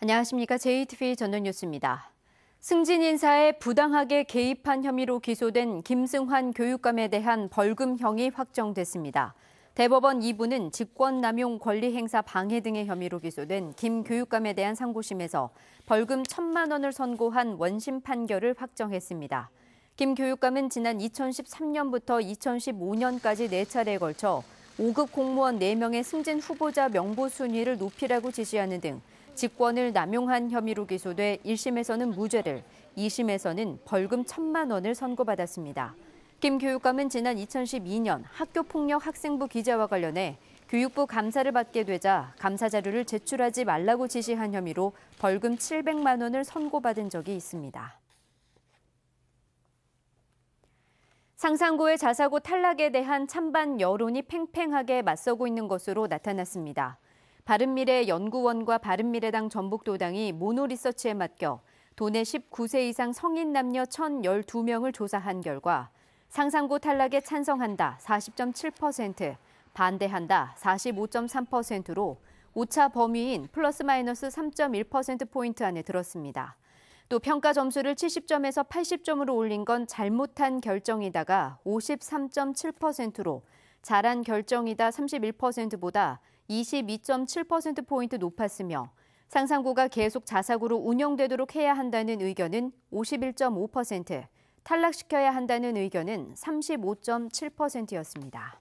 안녕하십니까. JTV 전원 뉴스입니다. 승진 인사에 부당하게 개입한 혐의로 기소된 김승환 교육감에 대한 벌금형이 확정됐습니다. 대법원 2부는 직권남용 권리행사 방해 등의 혐의로 기소된 김 교육감에 대한 상고심에서 벌금 1천만 원을 선고한 원심 판결을 확정했습니다. 김 교육감은 지난 2013년부터 2015년까지 4차례에 걸쳐 5급 공무원 4명의 승진 후보자 명부 순위를 높이라고 지시하는 등 직권을 남용한 혐의로 기소돼 1심에서는 무죄를, 2심에서는 벌금 1천만 원을 선고받았습니다. 김 교육감은 지난 2012년 학교폭력 학생부 기자와 관련해 교육부 감사를 받게 되자 감사 자료를 제출하지 말라고 지시한 혐의로 벌금 700만 원을 선고받은 적이 있습니다. 상산고의 자사고 탈락에 대한 찬반 여론이 팽팽하게 맞서고 있는 것으로 나타났습니다. 바른미래 연구원과 바른미래당 전북도당이 모노리서치에 맡겨 도내 19세 이상 성인 남녀 1,012명을 조사한 결과 상상고 탈락에 찬성한다 40.7%, 반대한다 45.3%로 오차 범위인 플러스 마이너스 3.1%포인트 안에 들었습니다. 또 평가 점수를 70점에서 80점으로 올린 건 잘못한 결정이다가 53.7%로 잘한 결정이다 31%보다 22.7%포인트 높았으며 상상고가 계속 자사고로 운영되도록 해야 한다는 의견은 51.5%, 탈락시켜야 한다는 의견은 35.7%였습니다.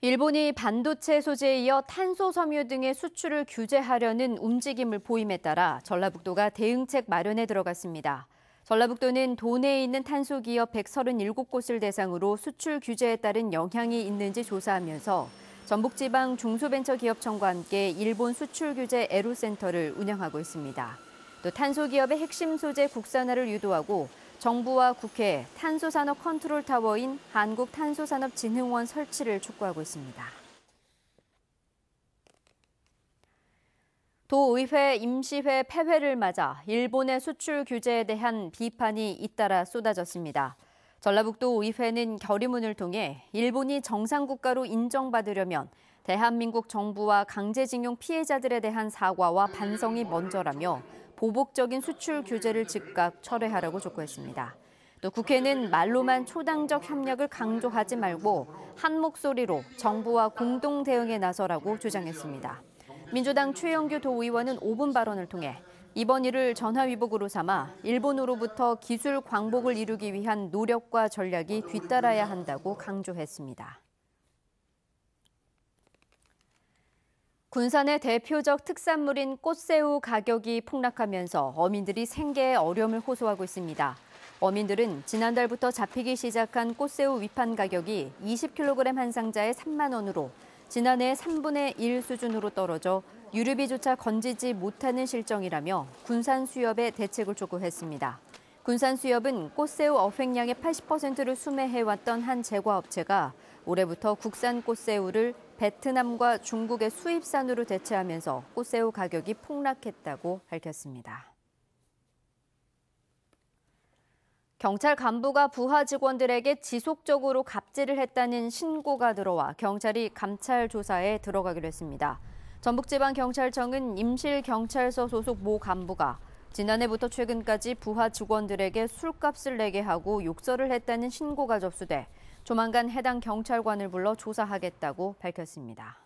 일본이 반도체 소재에 이어 탄소 섬유 등의 수출을 규제하려는 움직임을 보임에 따라 전라북도가 대응책 마련에 들어갔습니다. 전라북도는 도내에 있는 탄소기업 137곳을 대상으로 수출 규제에 따른 영향이 있는지 조사하면서 전북지방 중소벤처기업청과 함께 일본 수출 규제 애로센터를 운영하고 있습니다. 또 탄소기업의 핵심 소재 국산화를 유도하고 정부와 국회 탄소산업 컨트롤 타워인 한국탄소산업진흥원 설치를 촉구하고 있습니다. 도의회 임시회 폐회를 맞아 일본의 수출 규제에 대한 비판이 잇따라 쏟아졌습니다. 전라북도 의회는 결의문을 통해 일본이 정상국가로 인정받으려면 대한민국 정부와 강제징용 피해자들에 대한 사과와 반성이 먼저라며 보복적인 수출 규제를 즉각 철회하라고 촉구했습니다. 또 국회는 말로만 초당적 협력을 강조하지 말고 한 목소리로 정부와 공동 대응에 나서라고 주장했습니다. 민주당 최영규 도의원은 5분 발언을 통해 이번 일을 전화위복으로 삼아 일본으로부터 기술 광복을 이루기 위한 노력과 전략이 뒤따라야 한다고 강조했습니다. 군산의 대표적 특산물인 꽃새우 가격이 폭락하면서 어민들이 생계에 어려움을 호소하고 있습니다. 어민들은 지난달부터 잡히기 시작한 꽃새우 위판 가격이 20kg 한 상자에 3만 원으로 지난해 3분의 1 수준으로 떨어져 유류비조차 건지지 못하는 실정이라며 군산 수협에 대책을 요구했습니다. 군산 수협은 꽃새우 어획량의 80%를 수매해왔던 한 제과업체가 올해부터 국산 꽃새우를 베트남과 중국의 수입산으로 대체하면서 꽃새우 가격이 폭락했다고 밝혔습니다. 경찰 간부가 부하 직원들에게 지속적으로 갑질을 했다는 신고가 들어와 경찰이 감찰 조사에 들어가기로 했습니다. 전북지방경찰청은 임실경찰서 소속 모 간부가 지난해부터 최근까지 부하 직원들에게 술값을 내게 하고 욕설을 했다는 신고가 접수돼 조만간 해당 경찰관을 불러 조사하겠다고 밝혔습니다.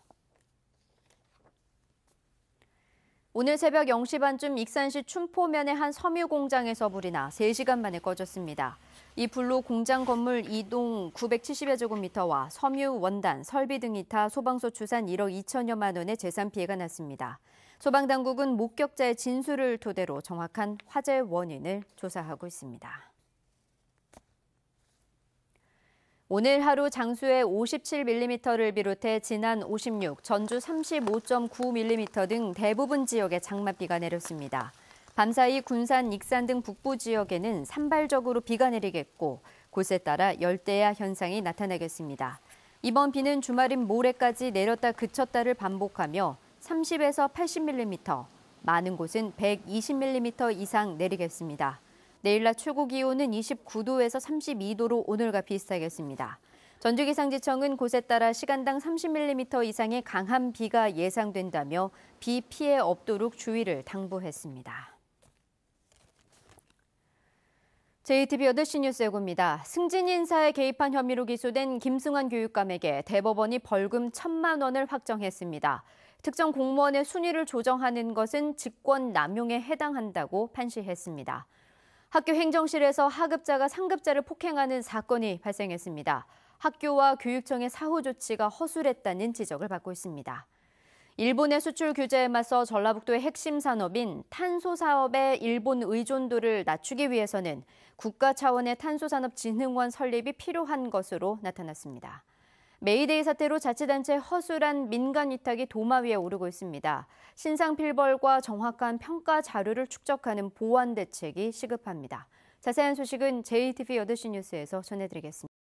오늘 새벽 0시 반쯤 익산시 춘포면의 한 섬유 공장에서 불이 나 3시간 만에 꺼졌습니다. 이 불로 공장 건물 2동 970여 제곱미터와 섬유, 원단, 설비 등이 타 소방서 추산 1억 2천여만 원의 재산 피해가 났습니다. 소방당국은 목격자의 진술을 토대로 정확한 화재 원인을 조사하고 있습니다. 오늘 하루 장수의 57mm를 비롯해 지난 56, 전주 35.9mm 등 대부분 지역에 장맛비가 내렸습니다. 밤사이 군산, 익산 등 북부 지역에는 산발적으로 비가 내리겠고 곳에 따라 열대야 현상이 나타나겠습니다. 이번 비는 주말인 모레까지 내렸다 그쳤다를 반복하며 30에서 80mm, 많은 곳은 120mm 이상 내리겠습니다. 내일 낮 최고 기온은 29도에서 32도로 오늘과 비슷하겠습니다. 전주기상지청은 곳에 따라 시간당 30mm 이상의 강한 비가 예상된다며 비 피해 없도록 주의를 당부했습니다. JTB 8시 뉴스 예고입니다. 승진 인사에 개입한 혐의로 기소된 김승환 교육감에게 대법원이 벌금 1천만 원을 확정했습니다. 특정 공무원의 순위를 조정하는 것은 직권 남용에 해당한다고 판시했습니다. 학교 행정실에서 하급자가 상급자를 폭행하는 사건이 발생했습니다. 학교와 교육청의 사후 조치가 허술했다는 지적을 받고 있습니다. 일본의 수출 규제에 맞서 전라북도의 핵심 산업인 탄소 사업의 일본 의존도를 낮추기 위해서는 국가 차원의 탄소산업진흥원 설립이 필요한 것으로 나타났습니다. 메이데이 사태로 자치단체 허술한 민간 위탁이 도마 위에 오르고 있습니다. 신상 필벌과 정확한 평가 자료를 축적하는 보완 대책이 시급합니다. 자세한 소식은 JTV 8시 뉴스에서 전해드리겠습니다.